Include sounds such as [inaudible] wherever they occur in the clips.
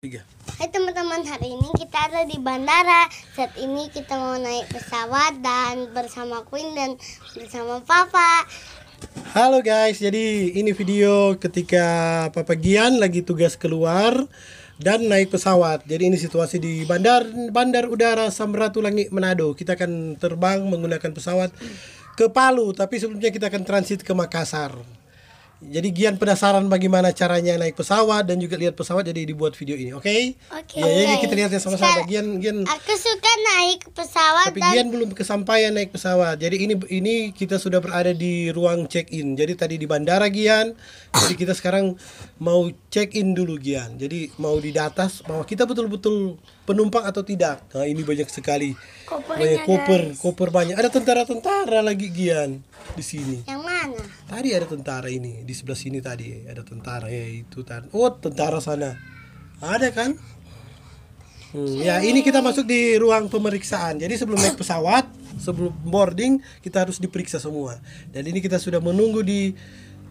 Tiga. Hai teman-teman, hari ini kita ada di bandara. Saat ini kita mau naik pesawat dan bersama Queen dan bersama Papa. Halo guys, jadi ini video ketika Papa Gian lagi tugas keluar dan naik pesawat. Jadi ini situasi di bandar Bandar Udara Samratulangi Manado. Kita akan terbang menggunakan pesawat ke Palu, tapi sebelumnya kita akan transit ke Makassar. Jadi Gian penasaran bagaimana caranya naik pesawat dan juga lihat pesawat jadi dibuat video ini, oke? Okay? Oke. Okay, ya, ya okay. kita lihat ya sama-sama. Gian, Gian. Aku suka naik pesawat. Tapi dan... Gian belum kesampaian naik pesawat. Jadi ini ini kita sudah berada di ruang check-in. Jadi tadi di bandara Gian. Jadi kita sekarang mau check-in dulu Gian. Jadi mau di atas bahwa kita betul-betul penumpang atau tidak. Nah ini banyak sekali. Kopernya, banyak koper, koper banyak. Ada tentara-tentara lagi Gian di sini. Yang tadi ada tentara ini di sebelah sini tadi ada tentara ya itu tan oh tentara sana ada kan hmm, ya ini kita masuk di ruang pemeriksaan jadi sebelum naik pesawat sebelum boarding kita harus diperiksa semua dan ini kita sudah menunggu di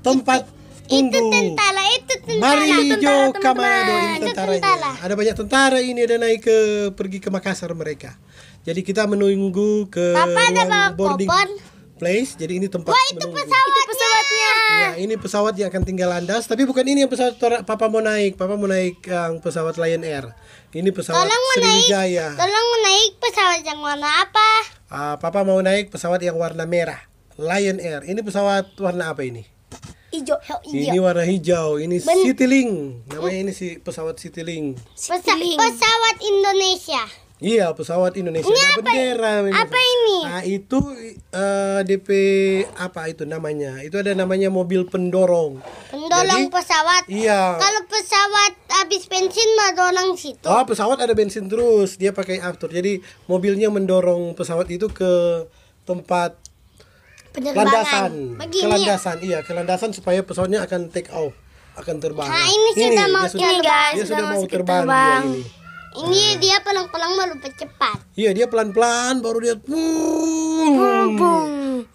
tempat itu, tunggu itu tentara itu tentara mari jo kamado ini tentara. ada banyak tentara ini ada naik ke pergi ke Makassar mereka jadi kita menunggu ke Papa ruang boarding kopan place. Jadi ini tempat Wah, itu pesawat. Itu pesawatnya. Ya, ini pesawat yang akan tinggal landas, tapi bukan ini yang pesawat Papa mau naik. Papa mau naik yang um, pesawat Lion Air. Ini pesawat tolong Sriwijaya. Naik, tolong mau naik pesawat yang warna apa? Uh, Papa mau naik pesawat yang warna merah. Lion Air. Ini pesawat warna apa ini? Hijau, hijau. Ini warna hijau. Ini ben... Citylink. Namanya ini si pesawat Citylink. Pesa pesawat Indonesia. Iya, pesawat Indonesia ini apa, bendera. Ini? Apa ini? Nah, itu uh, eh, DP apa itu namanya? Itu ada namanya mobil pendorong. Pendorong Jadi, pesawat. Iya. Kalau pesawat habis bensin mah dorong situ. Oh, pesawat ada bensin terus. Dia pakai after. Jadi mobilnya mendorong pesawat itu ke tempat landasan. Begini. Ke Iya, ke landasan supaya pesawatnya akan take off, akan terbang. Nah, ini, ini sudah mau ini, guys, dia sudah, mau terbang. terbang. Dia ini. Ini hmm. dia pelan-pelan baru cepat. Iya, dia pelan-pelan baru dia pum. boom.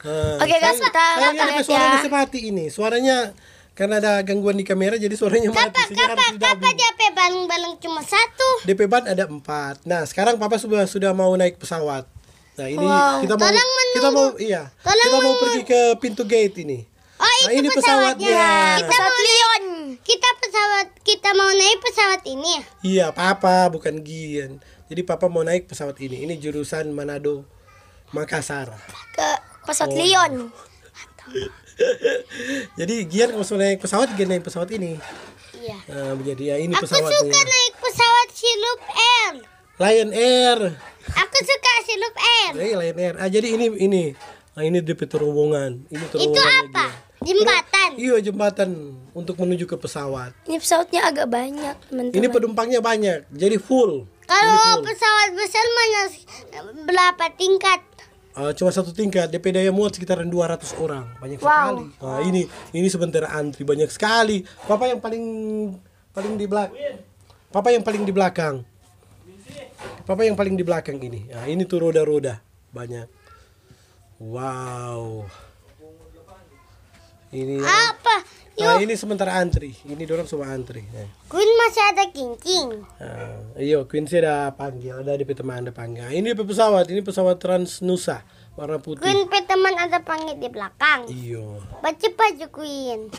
Nah, Oke, guys, kita kita ada suara ya. Sepati ini. Suaranya karena ada gangguan di kamera jadi suaranya mati. Kapan kapan kapan DP balung-balung cuma satu? DP ban ada empat. Nah, sekarang papa sudah sudah mau naik pesawat. Nah, ini wow. kita mau Tolong kita mau iya. Tolong kita mau pergi ke pintu gate ini. Oh, nah, ini pesawatnya. pesawatnya. Kita mau kita mau naik pesawat ini ya? Iya, papa bukan Gian. Jadi papa mau naik pesawat ini. Ini jurusan Manado, Makassar. Ke pesawat oh. Lyon. [laughs] Jadi Gian mau naik pesawat, Gian naik pesawat ini. Iya. Nah, jadi ya ini Aku Aku suka naik pesawat silup Air. Lion Air. Aku suka silup Air. Jadi iya, Lion Air. Ah, jadi ini ini Nah, ini di terowongan. Ini terowongan. Itu apa? Gian. Jembatan. Terus, iya, iya, jembatan untuk menuju ke pesawat. Ini pesawatnya agak banyak, teman-teman. Ini penumpangnya banyak, jadi full. Kalau pesawat besar mana berapa tingkat? Uh, cuma satu tingkat, DP daya muat sekitaran 200 orang. Banyak wow. sekali. uh, nah, wow. ini ini sebentar antri banyak sekali. Papa yang paling paling di belakang. Papa yang paling di belakang. Papa yang paling di belakang ini. Nah, ini tuh roda-roda banyak. Wow. Ini ya. apa? Nah, ini sementara antri. Ini dorong semua antri. Eh. Queen masih ada kincing. Nah, iyo, Queen sih ada panggil, ada di teman ada panggil. Ini pesawat, ini pesawat Trans Nusa warna putih. Queen teman ada panggil di belakang. Iyo. Baca baju Queen.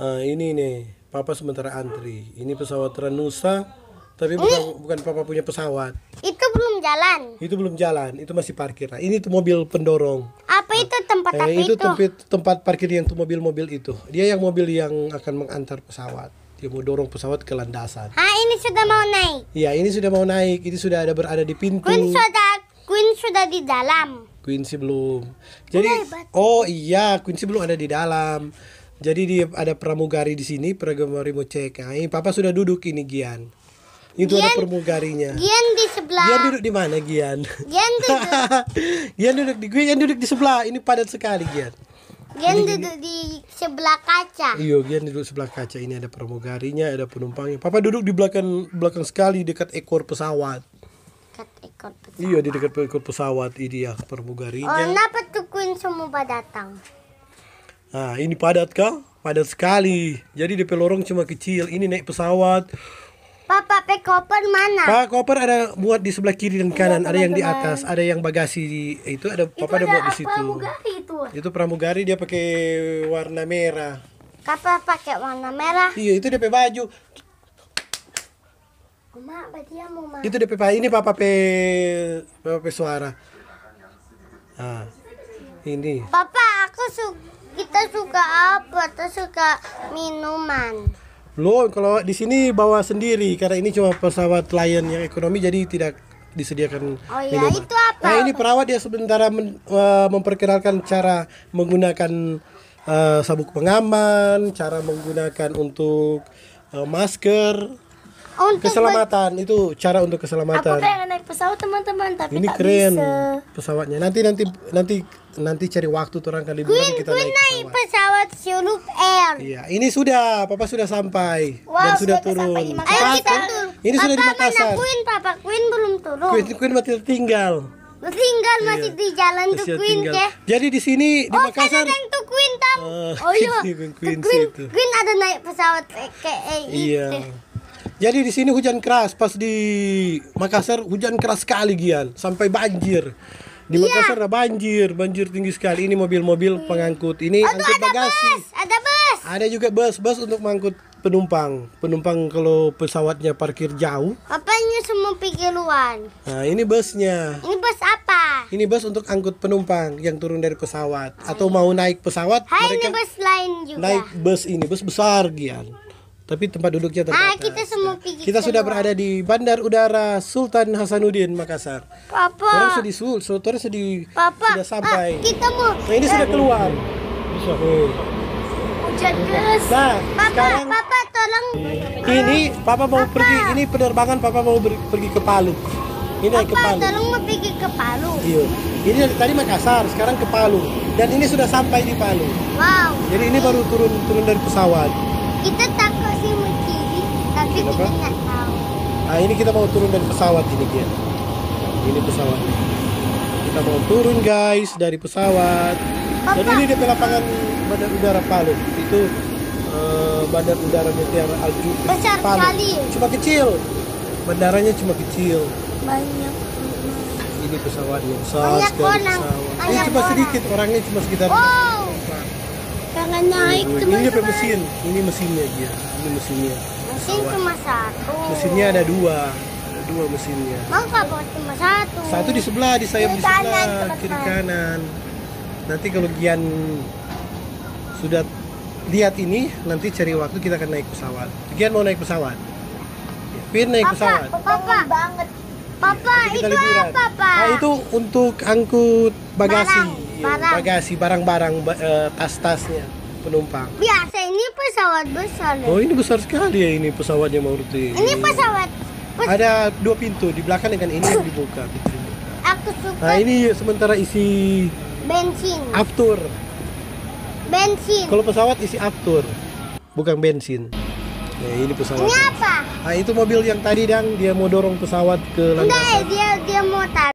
Nah, ini nih, Papa sementara antri. Ini pesawat Trans Nusa tapi bukan hmm? bukan papa punya pesawat. Itu belum jalan. Itu belum jalan, itu masih parkir. Nah, ini tuh mobil pendorong tempat eh, itu, itu tempat tempat parkir yang tuh mobil-mobil itu dia yang mobil yang akan mengantar pesawat dia mau dorong pesawat ke landasan ah ini sudah mau naik iya ini sudah mau naik ini sudah ada berada di pintu Queen sudah Queen sudah di dalam Queen sih belum jadi oh iya Queen sih belum ada di dalam jadi dia ada pramugari di sini pramugari mau cek nah, ini papa sudah duduk ini Gian itu Gian, ada permugarinya. Gian di sebelah. Gian duduk di mana Gian? Gian duduk. [laughs] Gian duduk di gue. Gian duduk di sebelah. Ini padat sekali Gian. Gian ini, duduk ini. di sebelah kaca. Iyo Gian duduk sebelah kaca. Ini ada permugarinya, ada penumpangnya. Papa duduk di belakang belakang sekali dekat ekor pesawat. Dekat ekor pesawat. Iya, di dekat ekor pesawat ini ya permugarinya. Oh, kenapa tukuin semua datang? Nah, ini padat kah? Padat sekali. Jadi di pelorong cuma kecil. Ini naik pesawat. Papa, pakai koper mana? Pak, koper ada buat di sebelah kiri dan iya, kanan, ya, ada yang di atas, ada yang bagasi itu ada itu Papa ada, buat di situ. Pramugari itu. Itu pramugari dia pakai warna merah. Papa pakai warna merah. Iya, itu DP baju. Ma, dia mau Itu DP ini Papa pe Papa pe suara. Ah. Ini. Papa, aku suka kita suka apa? Kita suka minuman. Lo kalau di sini bawa sendiri karena ini cuma pesawat Lion yang ekonomi jadi tidak disediakan oh, iya, Itu nah, apa? Nah, ini perawat dia sementara men, uh, memperkenalkan cara menggunakan uh, sabuk pengaman, cara menggunakan untuk uh, masker untuk keselamatan itu cara untuk keselamatan. Aku pesawat teman-teman tapi ini tak keren bisa. pesawatnya nanti nanti nanti nanti cari waktu orang kali liburan kita naik pesawat, pesawat Suluk Air iya ini sudah papa sudah sampai wow, dan sudah, turun sampai Makassar. Ayo kita turun ini papa sudah di Makassar Queen papa Queen belum turun Queen, Queen masih tinggal tinggal iya. masih di jalan masih tuh Queen tinggal. ya. Jadi di sini di oh, Makassar. Oh, tuh Queen tam. Oh, ah, oh iya. [laughs] Queen, Queen, Queen, Queen ada naik pesawat ke eh, Iya. Itu. Jadi di sini hujan keras pas di Makassar hujan keras sekali Gian sampai banjir. Di iya. Makassar ada banjir, banjir tinggi sekali. Ini mobil-mobil iya. pengangkut. Ini Aduh, angkut ada bagasi. Bus, ada bus. Ada juga bus, bus untuk mengangkut penumpang penumpang kalau pesawatnya parkir jauh apa ini semua pikiran nah ini busnya ini bus apa ini bus untuk angkut penumpang yang turun dari pesawat atau mau naik pesawat Hai, mereka ini bus lain juga naik bus ini bus besar Gian tapi tempat duduknya tempat ah, kita semua pergi kita sudah berada di Bandar Udara Sultan Hasanuddin Makassar papa orang sudah di sul sudah di papa sudah sampai ah, kita mau nah ini sudah keluar bisa eh. hujan deras nah papa sekarang, papa tolong ini papa mau papa. pergi ini penerbangan papa mau ber, pergi ke Palu ini papa, ke Palu tolong mau pergi ke Palu iya ini dari tadi Makassar sekarang ke Palu dan ini sudah sampai di Palu wow jadi ini baru turun turun dari pesawat kita apa? Nah ini kita mau turun dari pesawat ini dia. Ini pesawat. Kita mau turun guys dari pesawat. Dan ini di lapangan Bandar Udara Palu. Itu uh, Bandar Udara Mutiara Alju. Besar Palu. kali. Cuma kecil. Bandaranya cuma kecil. Banyak. Ini pesawatnya besar sekali pesawat. Ini cuma sedikit orangnya cuma sekitar. Wow. Karena naik Ini, ini mesin. Ini mesinnya dia. Ini mesinnya mesin Bawah. cuma satu mesinnya ada dua ada dua mesinnya mau nggak cuma satu satu di sebelah di sayap di sebelah kanan, kiri kanan nanti kalau Gian sudah lihat ini nanti cari waktu kita akan naik pesawat Gian mau naik pesawat Pin naik papa, pesawat papa banget papa ya, itu liburan. apa pak nah, itu untuk angkut bagasi barang, barang. bagasi barang-barang eh, tas-tasnya penumpang biasa pesawat besar. Ya? Oh, ini besar sekali ya ini pesawatnya Maruti. Ini pesawat. Pes Ada dua pintu di belakang dengan ini yang dibuka. Aku suka. Nah, ini sementara isi bensin. Aftur. Bensin. Kalau pesawat isi aftur, bukan bensin. Nah, ini pesawat. Ini apa? Nah, itu mobil yang tadi dan dia mau dorong pesawat ke landasan. Nggak, dia dia mau tarik.